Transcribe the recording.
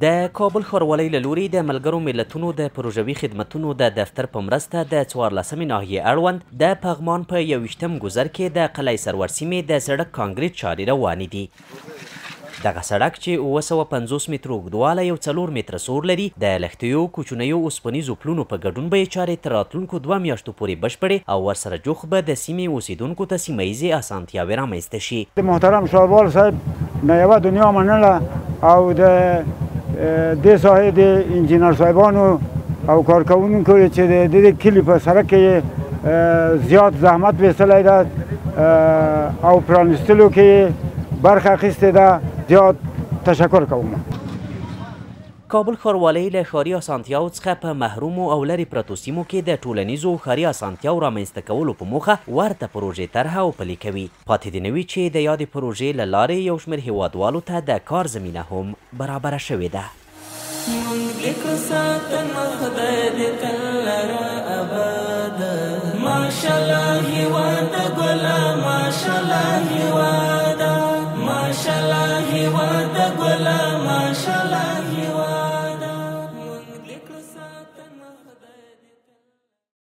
د کابل ښاروالۍ له لوري د ملګرو ملتونو د پروژوي خدمتونو د دفتر په مرسته د څوارلسمې ناحیې اړوند د پغمان په یوویشتم ګذر کې د قلعه سرور سیمې د سړک کانکریټ چارې روانې دي دغه سړک چې اوه سوه پنځوس متره اوږدوالی یو څلور متره سور لري د لښتیو کوچنیو اوسپنیزو پلونو په ګډون به یې چارې تر راتلونکو دوه میاشتو پورې بشپړې او ورسره جوخ به د سیمې اوسیدونکو ته سیمه ییزې اسانتیاوې رامنځته شي محترم ښاروال صاحب نه یوه دنیا منله او د د ساحه د انجینر صاحبانو او کارکونکو چې د دې کلی په سره کې زیات زحمت وسلی ده او پرانستلو کې برخه اخیستې ده زیات تشکر کوم کابل ښاروالۍ له ښاري اسانتیاو څخه په محرومو او لرې پرتو سیمو کې د ټولنیزو ښاري اسانتیاو رامنځته کولو په موخه ورته پروژې طرحه او پلي کوي پاتې دې نه وي چې د یادې پروژې له لارې یو شمېر هیوادوالو ته د کار زمینه هم برابره شوې ده ماشاءالله هیواده ګله ماشاءالله هیواده ماشاءالله هیواده ګله ماشاءالله